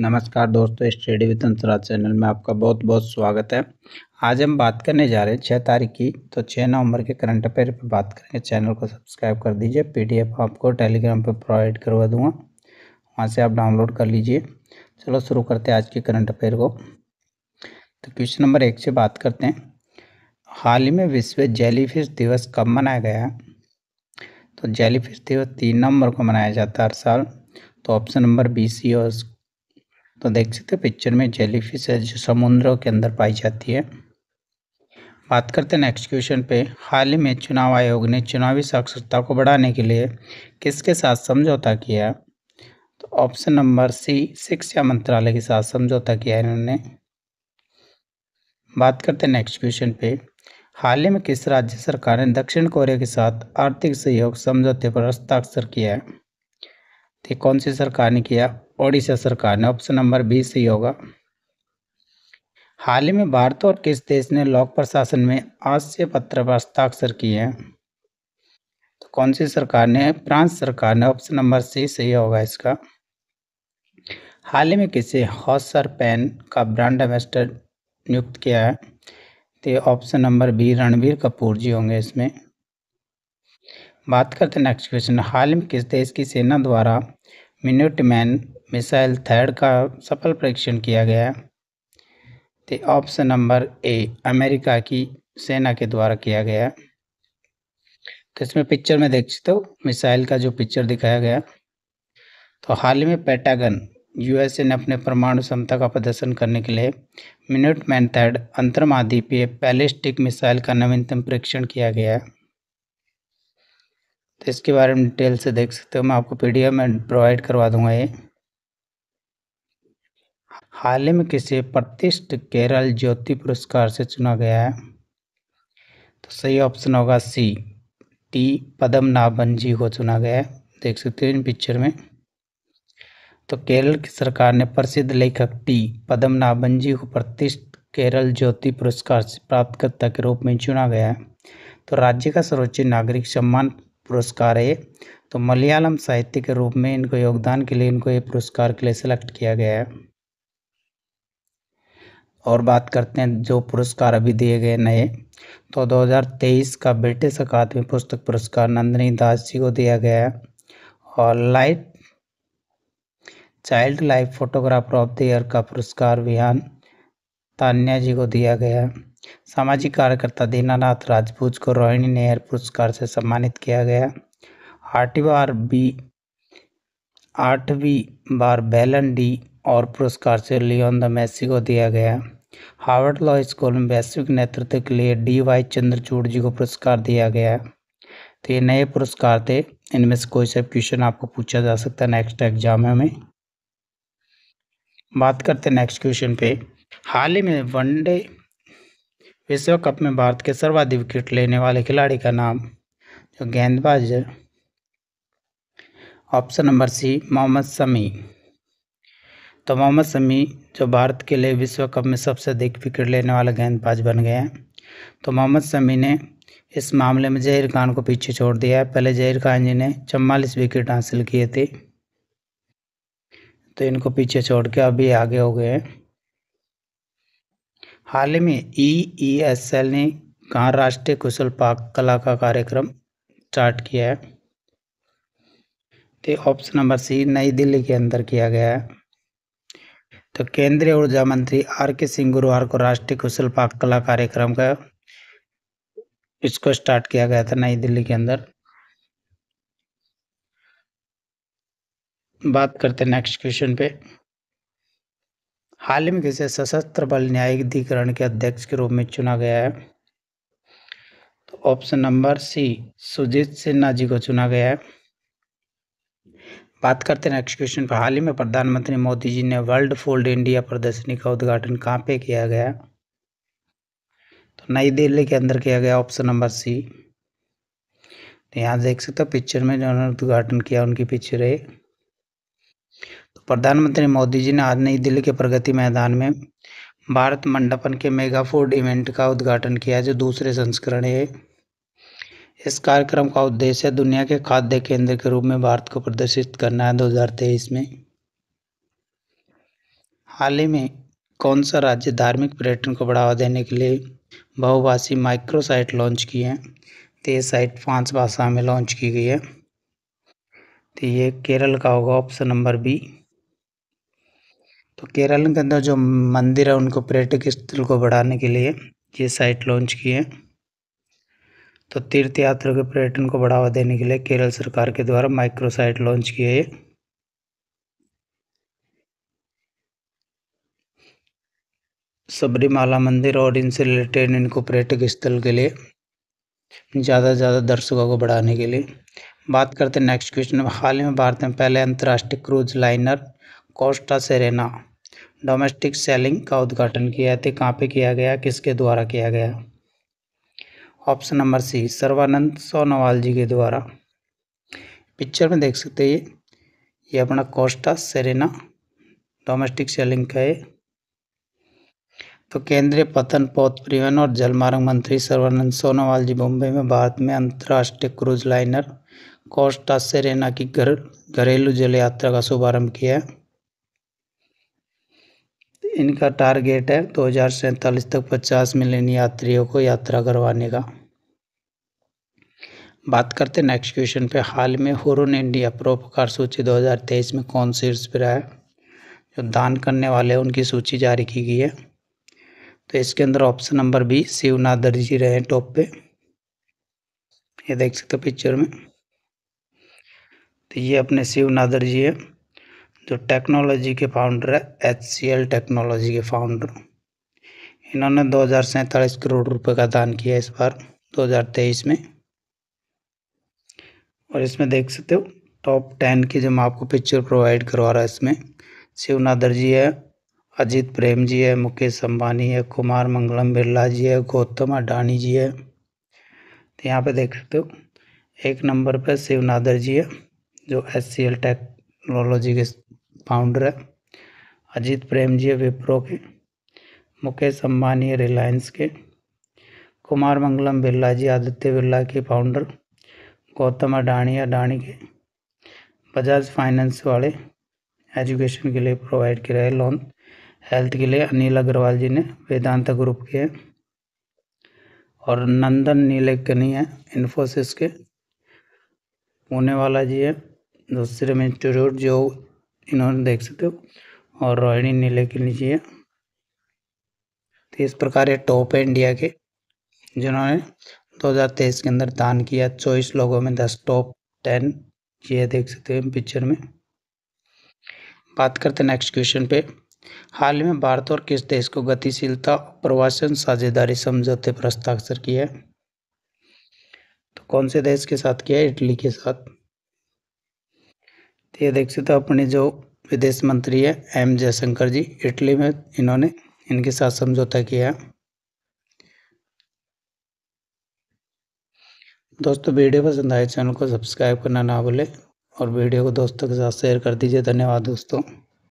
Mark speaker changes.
Speaker 1: नमस्कार दोस्तों study with Antara channel में आपका बहुत बहुत स्वागत है आज हम बात करने जा रहे हैं छः तारीख की तो छः नवंबर के करंट अफेयर पर बात करेंगे चैनल को सब्सक्राइब कर दीजिए पीडीएफ आपको टेलीग्राम पर प्रोवाइड करवा दूंगा वहाँ से आप डाउनलोड कर लीजिए चलो शुरू करते हैं आज के करंट अफेयर को तो क्वेश्चन नंबर एक से बात करते हैं हाल ही में विश्व जेली दिवस कब मनाया गया तो जेली दिवस तीन नवंबर को मनाया जाता है हर साल तो ऑप्शन नंबर बी सी और तो देख सकते हो पिक्चर में जेलीफिश है जो समुद्रों के अंदर पाई जाती है बात करते हैं नेक्स्ट क्वेश्चन पे हाल ही में चुनाव आयोग ने चुनावी साक्षरता को बढ़ाने के लिए किसके साथ समझौता किया तो ऑप्शन नंबर सी शिक्षा मंत्रालय के साथ समझौता किया इन्होंने बात करते हैं नेक्स्ट क्वेश्चन पे हाल ही में किस राज्य सरकार ने दक्षिण कोरिया के साथ आर्थिक सहयोग समझौते पर हस्ताक्षर किया है तो कौन सी सरकार ने किया ओडिशा सरकार ने ऑप्शन नंबर बी सही होगा हाल ही में भारत और किस देश ने लोक प्रशासन में आश्चर्य पत्र पर हस्ताक्षर किए हैं तो कौन सी सरकार ने फ्रांस सरकार ने ऑप्शन नंबर सी सही होगा इसका हाल ही में किसे हॉसर पेन का ब्रांड एम्बेसडर नियुक्त किया है तो option number B Ranbir Kapoor ji होंगे इसमें बात करते हैं नेक्स्ट क्वेश्चन हाल में किस देश की सेना द्वारा मिनटमैन मिसाइल थर्ड का सफल परीक्षण किया गया तो ऑप्शन नंबर ए अमेरिका की सेना के द्वारा किया गया तो इसमें पिक्चर में देख सकते हो मिसाइल का जो पिक्चर दिखाया गया तो हाल ही में पेटागन यूएसए ने अपने परमाणु क्षमता का प्रदर्शन करने के लिए मिनट मैन थर्ड अंतर्महाद्वीपीय पैलिस्टिक मिसाइल का नवीनतम परीक्षण किया गया है तो इसके बारे में डिटेल से देख सकते हो मैं आपको पीडीएफ में प्रोवाइड करवा दूंगा ये हाल ही में किसे प्रतिष्ठित केरल ज्योति पुरस्कार से चुना गया है तो सही ऑप्शन होगा सी टी पदम नाभन जी को चुना गया है देख सकते हो इन पिक्चर में तो केरल की सरकार ने प्रसिद्ध लेखक टी पदम नाभन जी को प्रतिष्ठित केरल ज्योति पुरस्कार से प्राप्तकर्ता के रूप में चुना गया है तो राज्य का सर्वोच्च नागरिक सम्मान पुरस्कार है तो मलयालम साहित्य के रूप में इनको योगदान के लिए इनको ये पुरस्कार के लिए सेलेक्ट किया गया है और बात करते हैं जो पुरस्कार अभी दिए गए नए तो 2023 का ब्रिटिश अकादमी पुस्तक पुरस्कार नंदनी दास जी को दिया गया है और light child life photographer of the year का पुरस्कार विहान तान्या जी को दिया गया सामाजिक कार्यकर्ता दीनानाथ राजपूत को रोहिणी नेहर पुरस्कार से सम्मानित किया गया आठवीं बार बी आठवीं बार बैलन डी और पुरस्कार से लियोन द मैसी को दिया गया हार्वर्ड लॉ स्कूल में वैश्विक नेतृत्व के लिए डी वाई चंद्रचूड़ जी को पुरस्कार दिया गया तो ये नए पुरस्कार थे इनमें से कोई सा क्वेश्चन आपको पूछा जा सकता है नेक्स्ट एग्जाम में बात करते हैं नेक्स्ट क्वेश्चन पे हाल ही में वनडे विश्व कप में भारत के सर्वाधिक विकेट लेने वाले खिलाड़ी का नाम जो गेंदबाज option number C Mohammed Shami तो मोहम्मद शमी जो भारत के लिए विश्व कप में सबसे अधिक विकेट लेने वाला गेंदबाज बन गए हैं तो मोहम्मद शमी ने इस मामले में जहीर खान को पीछे छोड़ दिया है पहले जहीर खान जी ने चवालीस विकेट हासिल किए थे तो इनको पीछे छोड़ के अभी आगे हो गए हैं हाल ही में ई ई एस एल ने कहा राष्ट्रीय कुशल पाक कला का कार्यक्रम स्टार्ट किया है तो ऑप्शन नंबर सी नई दिल्ली के अंदर किया गया है तो केंद्रीय ऊर्जा मंत्री आर के सिंह गुरुवार को राष्ट्रीय कुशल पाक कला कार्यक्रम का इसको स्टार्ट किया गया था नई दिल्ली के अंदर बात करते नेक्स्ट क्वेश्चन पे हाल ही में किसे सशस्त्र बल अधिकरण के अध्यक्ष के रूप में चुना गया है तो option number C Sujit Sinha ji को चुना गया है बात करते हैं नेक्स्ट क्वेश्चन पर हाल ही में प्रधानमंत्री मोदी जी ने वर्ल्ड फोल्ड इंडिया प्रदर्शनी का उद्घाटन कहाँ पे किया गया तो नई दिल्ली के अंदर किया गया ऑप्शन नंबर सी तो यहाँ देख सकते हो पिक्चर में जो उन्होंने उद्घाटन किया उनकी पिक्चर है तो प्रधानमंत्री मोदी जी ने आज नई दिल्ली के प्रगति मैदान में भारत मंडपन के मेगा फूड इवेंट का उद्घाटन किया जो दूसरे संस्करण है इस कार्यक्रम का उद्देश्य दुनिया के खाद्य केंद्र के रूप में भारत को प्रदर्शित करना है 2023 में हाल ही में कौन सा राज्य धार्मिक पर्यटन को बढ़ावा देने के लिए बहुभाषी माइक्रो साइट लॉन्च की है तो ये साइट पांच भाषा में लॉन्च की गई है तो ये केरल का होगा ऑप्शन नंबर बी तो केरल के अंदर जो मंदिर है उनको पर्यटक स्थल को बढ़ाने के लिए ये साइट लॉन्च की है तो तीर्थ यात्रियों के पर्यटन को बढ़ावा देने के लिए केरल सरकार के द्वारा माइक्रोसाइट लॉन्च किए ये सबरीमाला मंदिर और इनसे रिलेटेड इनको पर्यटक स्थल के लिए ज़्यादा से ज़्यादा दर्शकों को बढ़ाने के लिए बात करते हैं नेक्स्ट क्वेश्चन हाल ही में भारत में पहले अंतर्राष्ट्रीय cruise liner Costa Serena domestic sailing का उद्घाटन किया था कहाँ पे किया गया किसके द्वारा किया गया option number C Sarbananda Sonowal ji के द्वारा पिक्चर में देख सकते हैं ये अपना कोस्टा सेरेना डोमेस्टिक सेलिंग का है तो केंद्रीय पतन पौध परिवहन और जलमार्ग मंत्री सर्वानंद सोनोवाल जी मुंबई में भारत में अंतर्राष्ट्रीय क्रूज लाइनर कोस्टा सेरेना की घर घरेलू जल यात्रा का शुभारंभ किया है इनका टारगेट है दो हज़ार तक पचास मिलियन यात्रियों को यात्रा करवाने का बात करते हैं नेक्स्ट क्वेश्चन पे हाल में हुरुन इंडिया प्रोपकार सूची 2023 में कौन शीर्ष पर है जो दान करने वाले हैं उनकी सूची जारी की गई है तो इसके अंदर ऑप्शन नंबर बी शिवनादर जी रहे हैं टॉप पे ये देख सकते हो पिक्चर में तो ये अपने शिवनादर जी हैं जो टेक्नोलॉजी के फाउंडर है एच सी एल टेक्नोलॉजी के फाउंडर इन्होंने दो हज़ार करोड़ रुपए का दान किया इस बार 2023 में और इसमें देख सकते हो टॉप टेन की जो मैं आपको पिक्चर प्रोवाइड करवा रहा है इसमें शिव नादर जी है अजीत प्रेम जी है मुकेश अंबानी है कुमार मंगलम बिरला जी है गौतम अडानी जी है तो यहाँ पे देख सकते हो एक नंबर पे शिव नादर जी है जो S C L tech technology के फाउंडर है अजीत प्रेम जी विप्रो के मुकेश अम्बानी रिलायंस के कुमार मंगलम बिरला जी आदित्य बिरला के फाउंडर गौतम अडाणी अडाणी के बजाज फाइनेंस वाले एजुकेशन के लिए प्रोवाइड है लोन हेल्थ के लिए अनिल अग्रवाल जी ने वेदांत ग्रुप के हैं और नंदन कनी है इन्फोसिस के पुणे वाला जी है दूसरे में इंस्टीट्यूट जो इन्होंने देख सकते हो और रोहिणी नीले के लीजिए तो इस प्रकार ये टॉप है इंडिया के जिन्होंने 2023 के अंदर दान किया चौबीस लोगों में दस टॉप टेन ये देख सकते हैं पिक्चर में बात करते हैं नेक्स्ट क्वेश्चन पे हाल ही में भारत और किस देश को गतिशीलता प्रवासन साझेदारी समझौते पर हस्ताक्षर किया है तो कौन से देश के साथ किया है इटली के साथ तो ये देख सकते हो अपने जो विदेश मंत्री है एम जयशंकर जी इटली में इन्होंने इनके साथ समझौता किया है दोस्तों वीडियो पसंद आए चैनल को सब्सक्राइब करना ना भूले और वीडियो को दोस्तों के साथ शेयर कर दीजिए धन्यवाद दोस्तों